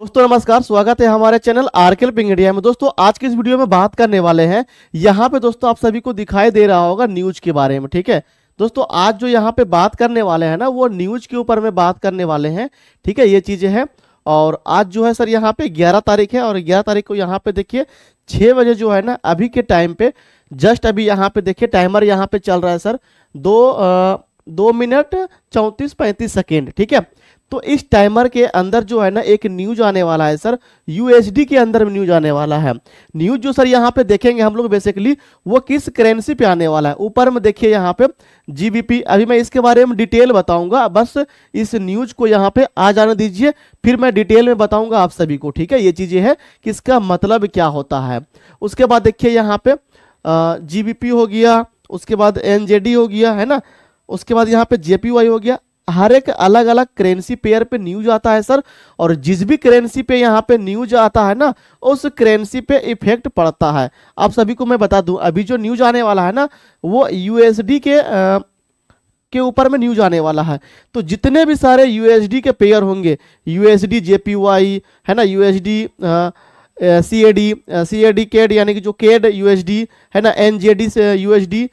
दोस्तों नमस्कार स्वागत है हमारे चैनल आरकेल पिंग इंडिया में दोस्तों आज के इस वीडियो में बात करने वाले हैं यहाँ पे दोस्तों आप सभी को दिखाई दे रहा होगा न्यूज के बारे में ठीक है दोस्तों आज जो यहाँ पे बात करने वाले हैं ना वो न्यूज के ऊपर में बात करने वाले हैं ठीक है ये चीजें हैं और आज जो है सर यहाँ पे ग्यारह तारीख है और ग्यारह तारीख को यहाँ पे देखिए छह बजे जो है ना अभी के टाइम पे जस्ट अभी यहाँ पे देखिए टाइमर यहाँ पे चल रहा है सर दो दो मिनट चौंतीस पैंतीस सेकेंड ठीक है तो इस टाइमर के अंदर जो है ना एक न्यूज आने वाला है सर यूएसडी के अंदर न्यूज आने वाला है न्यूज जो सर यहाँ पे देखेंगे हम लोग बेसिकली वो किस करेंसी पे आने वाला है ऊपर में देखिए यहाँ पे जीबीपी अभी मैं इसके बारे में डिटेल बताऊंगा बस इस न्यूज को यहाँ पे आ जाने दीजिए फिर मैं डिटेल में बताऊंगा आप सभी को ठीक है ये चीजें है कि इसका मतलब क्या होता है उसके बाद देखिए यहाँ पे जी हो गया उसके बाद एनजेडी हो गया है ना उसके बाद यहाँ पे जेपीवाई हो गया हर एक अलग अलग करेंसी पेयर पे न्यूज आता है सर और जिस भी करेंसी पे यहाँ पे न्यूज आता है ना उस करेंसी पे इफेक्ट पड़ता है आप सभी को मैं बता दूं अभी जो न्यूज आने वाला है ना वो यूएसडी के आ, के ऊपर में न्यूज आने वाला है तो जितने भी सारे यूएसडी के पेयर होंगे यूएसडी जेपीवाई है ना USD C A D C A D CAD यानी कि जो केड यूएसडी है ना एन जे डी से यूएसडी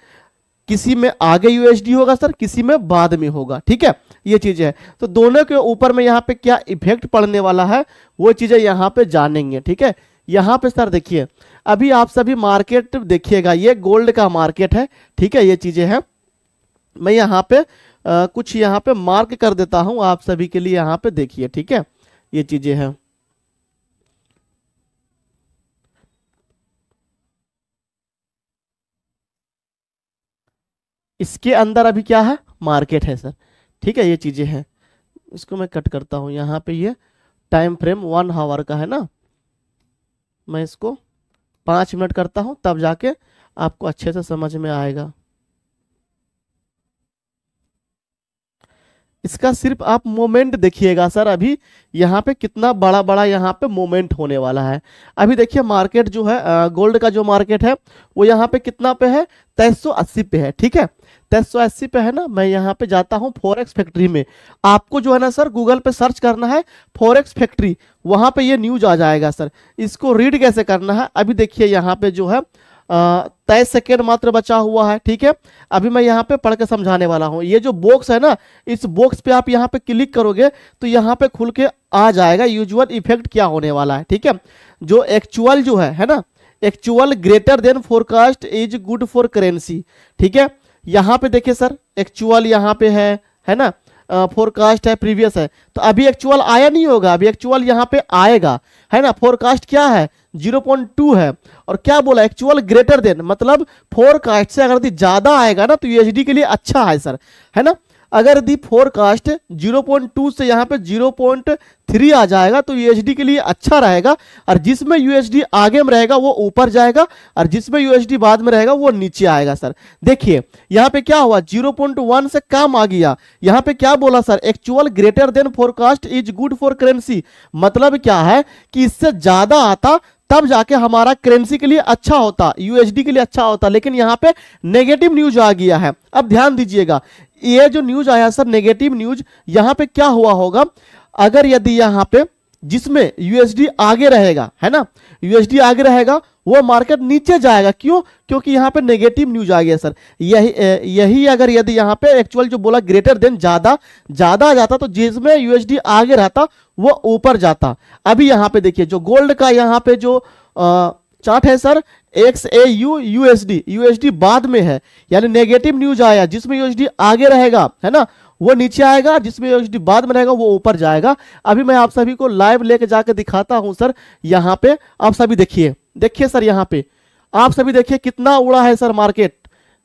किसी में आगे यूएसडी होगा सर किसी में बाद में होगा ठीक है ये चीज है तो दोनों के ऊपर में यहाँ पे क्या इफेक्ट पड़ने वाला है वो चीजें यहाँ पे जानेंगे ठीक है यहाँ पे सर देखिए अभी आप सभी मार्केट देखिएगा ये गोल्ड का मार्केट है ठीक है ये चीजें हैं मैं यहाँ पे आ, कुछ यहाँ पे मार्क कर देता हूँ आप सभी के लिए यहाँ पे देखिए ठीक है ये चीजें हैं इसके अंदर अभी क्या है मार्केट है सर ठीक है ये चीज़ें हैं इसको मैं कट करता हूँ यहाँ पे ये टाइम फ्रेम वन हावर का है ना मैं इसको पाँच मिनट करता हूँ तब जाके आपको अच्छे से समझ में आएगा इसका सिर्फ आप मोमेंट देखिएगा सर अभी यहाँ पे कितना बड़ा बड़ा यहाँ पे मोमेंट होने वाला है अभी देखिए मार्केट जो है गोल्ड का जो मार्केट है वो यहाँ पे कितना पे है तेईस अस्सी पे है ठीक है तेईस अस्सी पे है ना मैं यहाँ पे जाता हूँ फॉरेक्स फैक्ट्री में आपको जो है ना सर गूगल पे सर्च करना है फॉरेक्स फैक्ट्री वहाँ पे ये न्यूज आ जाएगा सर इसको रीड कैसे करना है अभी देखिए यहाँ पे जो है तेईस सेकेंड मात्र बचा हुआ है ठीक है अभी मैं यहाँ पे पढ़ के समझाने वाला हूँ ये जो बॉक्स है ना इस बॉक्स पे आप यहाँ पे क्लिक करोगे तो यहाँ पे खुल के आ जाएगा यूजुअल इफेक्ट क्या होने वाला है ठीक है जो एक्चुअल जो है है ना actual greater than forecast is good for currency ठीक है यहाँ पे देखिए सर एक्चुअल यहाँ पे है है ना फोरकास्ट uh, है प्रीवियस है तो अभी एक्चुअल आया नहीं होगा अभी एक्चुअल यहाँ पे आएगा है ना फोरकास्ट क्या है 0.2 है और क्या बोला एक्चुअल ग्रेटर देन मतलब फोर कास्ट से अगर यदि ज़्यादा आएगा ना तो यू के लिए अच्छा है सर है ना अगर यदि फोरकास्ट 0.2 से यहाँ पे 0.3 आ जाएगा तो यू के लिए अच्छा रहेगा और जिसमें यू आगे में रहेगा वो ऊपर जाएगा और जिसमें यू बाद में रहेगा वो नीचे आएगा सर देखिए यहाँ पे क्या हुआ 0.1 से कम आ गया यहाँ पे क्या बोला sir actual greater than forecast is good for currency मतलब क्या है कि इससे ज़्यादा आता तब जाके हमारा करेंसी के लिए अच्छा होता यूएसडी के लिए अच्छा होता लेकिन यहां पे नेगेटिव न्यूज आ गया है अब ध्यान दीजिएगा ये जो न्यूज आया सर नेगेटिव न्यूज यहां पे क्या हुआ होगा अगर यदि यहां पे जिसमें यूएसडी आगे रहेगा है ना यूएसडी आगे रहेगा वो मार्केट नीचे जाएगा क्यों क्योंकि यहाँ पे नेगेटिव न्यूज आ गया सर यही यही अगर यदि यहाँ पे एक्चुअल जो बोला ग्रेटर देन ज्यादा ज्यादा आ जाता तो जिसमें यूएसडी आगे रहता वो ऊपर जाता अभी यहाँ पे देखिए जो गोल्ड का यहाँ पे जो आ, चार्ट है sir X A U USD USD बाद में है यानी नेगेटिव न्यूज आया जिसमें यूएसडी आगे रहेगा है ना वो नीचे आएगा जिसमें यूनिवर्सिटी बाद में रहेगा वो ऊपर जाएगा अभी मैं आप सभी को लाइव लेके जाके दिखाता हूँ सर यहाँ पे आप सभी देखिए देखिए सर यहाँ पे आप सभी देखिए कितना उड़ा है सर मार्केट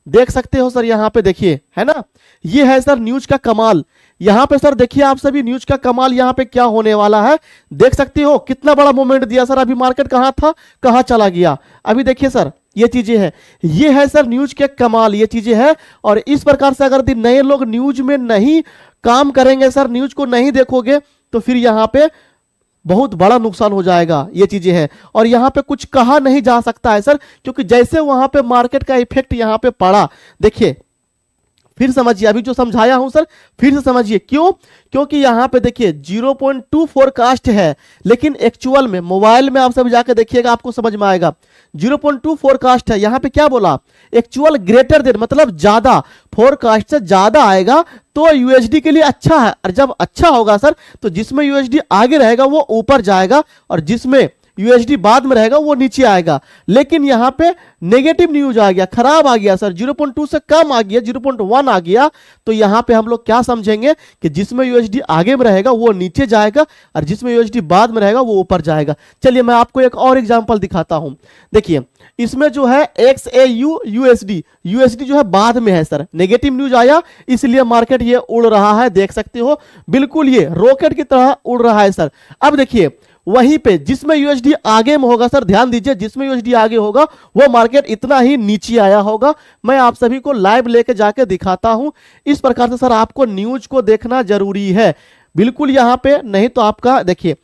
देख सकते हो सर यहाँ पे देखिए है ना ये है सर न्यूज का कमाल यहाँ पे सर देखिए आप सभी न्यूज का कमाल यहाँ पे क्या होने वाला है देख सकते हो कितना बड़ा मूवमेंट दिया सर अभी मार्केट कहाँ था कहाँ चला गया अभी देखिए सर ये चीजें हैं ये है सर न्यूज के कमाल ये चीजें हैं और इस प्रकार से अगर नए लोग न्यूज में नहीं काम करेंगे सर न्यूज को नहीं देखोगे तो फिर यहां पे बहुत बड़ा नुकसान हो जाएगा ये चीजें हैं और यहां पे कुछ कहा नहीं जा सकता है सर क्योंकि जैसे वहां पे मार्केट का इफेक्ट यहां पे पड़ा देखिए फिर समझिए अभी जो समझाया हूं सर फिर से समझिए क्यों क्योंकि यहां पे देखिए 0.2 कास्ट है लेकिन एक्चुअल में मोबाइल में आप सब जाकर देखिएगा आपको समझ में आएगा 0.2 कास्ट है यहां पे क्या बोला एक्चुअल ग्रेटर देन मतलब ज्यादा फोरकास्ट से ज्यादा आएगा तो यूएसडी के लिए अच्छा है और जब अच्छा होगा सर तो जिसमें यूएसडी आगे रहेगा वो ऊपर जाएगा और जिसमें यूएसडी बाद में रहेगा वो नीचे आएगा लेकिन यहाँ पे नेगेटिव न्यूज आ गया खराब आ गया सर 0.2 से कम आ गया 0.1 आ गया तो यहां पे हम लोग क्या समझेंगे कि जिसमें यूएसडी आगे में रहेगा वो नीचे जाएगा और जिसमें यूएसडी बाद में रहेगा वो ऊपर जाएगा चलिए मैं आपको एक और एग्जाम्पल दिखाता हूं देखिए इसमें जो है X A U USD USD जो है बाद में है सर नेगेटिव न्यूज आया इसलिए मार्केट ये उड़ रहा है देख सकते हो बिल्कुल ये रॉकेट की तरह उड़ रहा है सर अब देखिए वहीं पे जिसमें यूएसडी आगे में होगा सर ध्यान दीजिए जिसमें यूएसडी आगे होगा वो मार्केट इतना ही नीचे आया होगा मैं आप सभी को लाइव लेके जाके दिखाता हूं इस प्रकार से सर आपको न्यूज को देखना जरूरी है बिल्कुल यहां पे नहीं तो आपका देखिए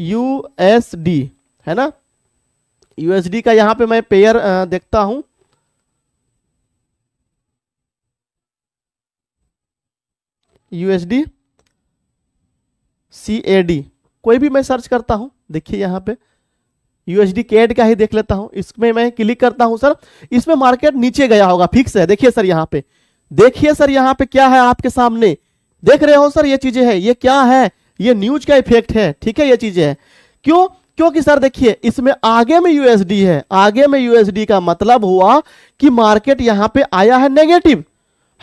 यूएसडी है ना यूएसडी का यहां पे मैं पेयर देखता हूं यूएसडी सी ए डी कोई भी मैं सर्च करता हूँ देखिए यहाँ पे यूएसडी कैड का ही देख लेता हूँ इसमें मैं क्लिक करता हूँ सर इसमें मार्केट नीचे गया होगा फिक्स है देखिए सर यहाँ पे देखिए सर यहाँ पे क्या है आपके सामने देख रहे हो सर ये चीजें है ये क्या है ये न्यूज का इफेक्ट है ठीक है ये चीजें है क्यों क्योंकि सर देखिए इसमें आगे में यूएसडी है आगे में यूएसडी का मतलब हुआ कि मार्केट यहाँ पे आया है नेगेटिव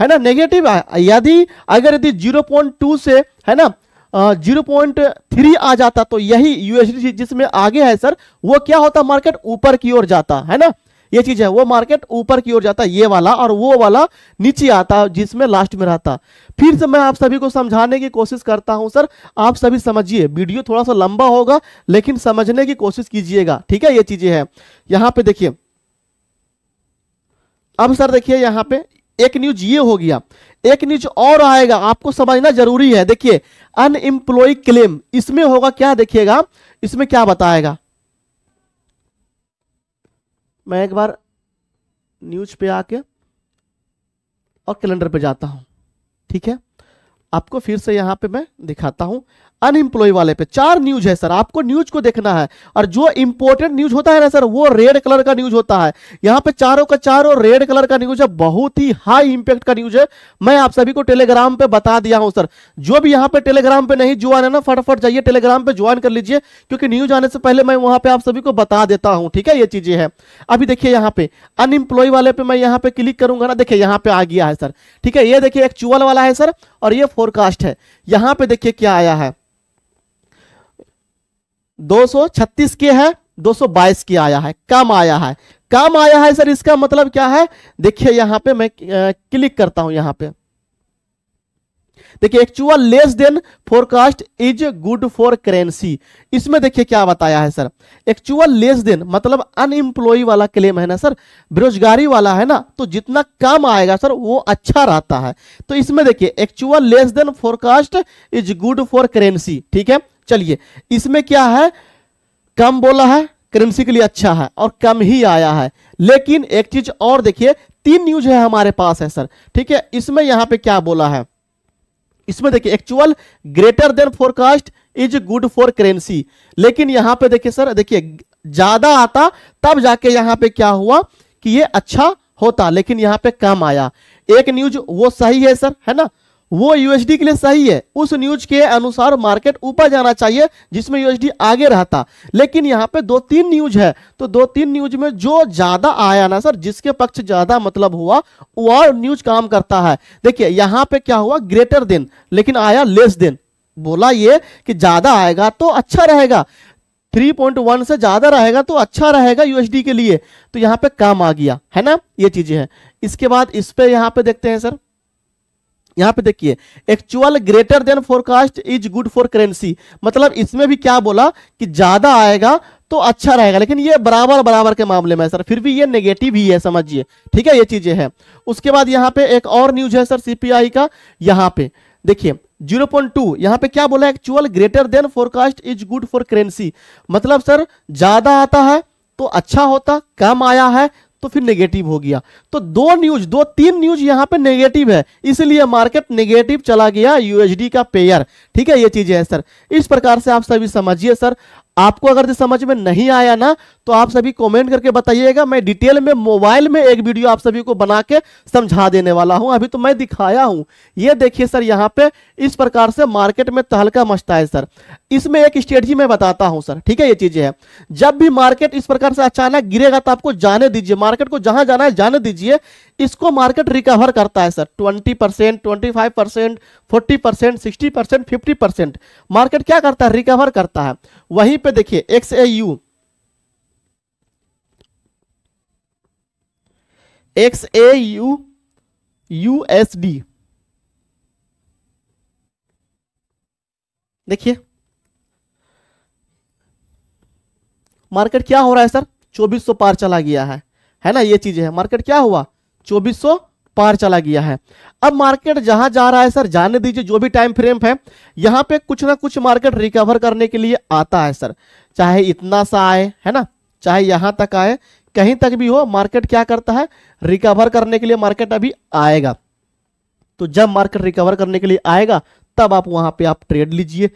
है ना नेगेटिव यदि अगर यदि 0.2 से है ना जीरो पॉइंट थ्री आ जाता तो यही यूएसडी जिसमें आगे है सर वो क्या होता मार्केट ऊपर की ओर जाता है ना ये चीज है वो मार्केट ऊपर की ओर जाता ये वाला और वो वाला नीचे आता जिसमें लास्ट में रहता फिर से मैं आप सभी को समझाने की कोशिश करता हूं सर आप सभी समझिए वीडियो थोड़ा सा लंबा होगा लेकिन समझने की कोशिश कीजिएगा ठीक है ये चीजें हैं यहां पे देखिए अब सर देखिए यहां पे एक न्यूज ये हो गया एक न्यूज और आएगा आपको समझना जरूरी है देखिए अनएम्प्लॉय क्लेम इसमें होगा क्या देखिएगा इसमें क्या बताएगा मैं एक बार न्यूज पे आके और कैलेंडर पे जाता हूं ठीक है आपको फिर से यहां पे मैं दिखाता हूं अनएम्प्लॉय वाले पे चार न्यूज है सर आपको न्यूज को देखना है और जो इंपोर्टेंट न्यूज होता है ना सर वो रेड कलर का न्यूज होता है यहाँ पे चारों का चारों रेड कलर का न्यूज है बहुत ही हाई इंपैक्ट का न्यूज है मैं आप सभी को टेलीग्राम पे बता दिया हूं सर जो भी यहाँ पे टेलीग्राम पे नहीं ज्वाइन है ना फटाफट जाइए टेलीग्राम पे ज्वाइन कर लीजिए क्योंकि न्यूज आने से पहले मैं वहां पर आप सभी को बता देता हूँ ठीक है ये चीजें हैं अभी देखिए यहाँ पे अनएम्प्लॉय वाले पे मैं यहाँ पे क्लिक करूंगा ना देखिये यहाँ पे आ गया है सर ठीक है ये देखिए एक्चुअल वाला है सर और ये फोरकास्ट है यहाँ पे देखिए क्या आया है 236 के है 222 के आया है कम आया है कम आया है सर इसका मतलब क्या है देखिए यहां पे मैं क्लिक करता हूं यहां पे देखिए actual less than forecast is good for currency इसमें देखिए क्या बताया है सर एक्चुअल लेस देन मतलब अनएम्प्लॉय वाला क्लेम है ना सर बेरोजगारी वाला है ना तो जितना काम आएगा सर वो अच्छा रहता है तो इसमें देखिए actual less than forecast is good for currency ठीक है चलिए इसमें क्या है कम बोला है करेंसी के लिए अच्छा है और कम ही आया है लेकिन एक चीज और देखिए तीन न्यूज है हमारे पास है सर ठीक है इसमें यहाँ पे क्या बोला है इसमें देखिए actual greater than forecast is good for currency लेकिन यहां पे देखिए सर देखिए ज्यादा आता तब जाके यहां पे क्या हुआ कि ये अच्छा होता लेकिन यहां पे कम आया एक न्यूज वो सही है सर है ना वो यूएसडी के लिए सही है उस न्यूज के अनुसार मार्केट ऊपर जाना चाहिए जिसमें यूएसडी आगे रहता लेकिन यहाँ पे दो तीन न्यूज है तो दो तीन न्यूज में जो ज्यादा आया ना सर जिसके पक्ष ज्यादा मतलब हुआ वो न्यूज काम करता है देखिए यहाँ पे क्या हुआ ग्रेटर देन लेकिन आया लेस देन बोला ये कि ज्यादा आएगा तो अच्छा रहेगा 3.1 से ज्यादा रहेगा तो अच्छा रहेगा यूएसडी के लिए तो यहाँ पे काम आ गया है ना ये चीजें हैं इसके बाद इस पे यहाँ पे देखते हैं सर यहाँ पे देखिए actual greater than forecast is good for currency मतलब इसमें भी क्या बोला कि ज्यादा आएगा तो अच्छा रहेगा लेकिन ये बराबर बराबर के मामले में सर फिर भी ये नेगेटिव ही है समझिए ठीक है ये चीजें हैं उसके बाद यहाँ पे एक और न्यूज है सर सीपीआई का यहाँ पे देखिए 0.2 पॉइंट टू यहाँ पे क्या बोला actual greater than forecast is good for currency मतलब सर ज्यादा आता है तो अच्छा होता कम आया है तो फिर नेगेटिव हो गया तो दो न्यूज दो तीन न्यूज यहां पे नेगेटिव है इसलिए मार्केट नेगेटिव चला गया यूएसडी का पेयर ठीक है ये चीजें हैं सर इस प्रकार से आप सभी समझिए सर आपको अगर ये समझ में नहीं आया ना तो आप सभी कमेंट करके बताइएगा मैं डिटेल में मोबाइल में एक वीडियो आप सभी को बना के समझा देने वाला हूं अभी तो मैं दिखाया हूं ये देखिए सर यहां पे इस प्रकार से मार्केट में तहलका मचता है सर इसमें एक स्ट्रेटजी मैं बताता हूं सर ठीक है ये चीजें हैं जब भी मार्केट इस प्रकार से अचानक गिरेगा तो आपको जाने दीजिए मार्केट को जहां जाना है जाने दीजिए इसको मार्केट रिकवर करता है sir twenty percent twenty five percent forty percent sixty percent fifty percent market क्या करता है रिकवर करता है वहीं पर पे देखिए X A U X A U U S D देखिए मार्केट क्या हो रहा है सर 2400 पार चला गया है है ना ये चीजें है मार्केट क्या हुआ 2400 पार चला गया है अब मार्केट जहां जा रहा है सर जाने दीजिए जो भी टाइम फ्रेम है यहां पे कुछ ना कुछ मार्केट रिकवर करने के लिए आता है सर चाहे इतना सा आए है ना चाहे यहां तक आए कहीं तक भी हो मार्केट क्या करता है रिकवर करने के लिए मार्केट अभी आएगा तो जब मार्केट रिकवर करने के लिए आएगा तब आप वहां पे आप ट्रेड लीजिए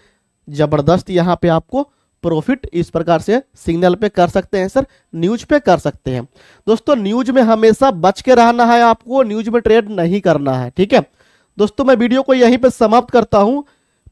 जबरदस्त यहां पे आपको प्रॉफिट इस प्रकार से सिग्नल पे कर सकते हैं सर न्यूज पे कर सकते हैं दोस्तों न्यूज में हमेशा बच के रहना है आपको न्यूज में ट्रेड नहीं करना है ठीक है दोस्तों मैं वीडियो को यहीं पर समाप्त करता हूं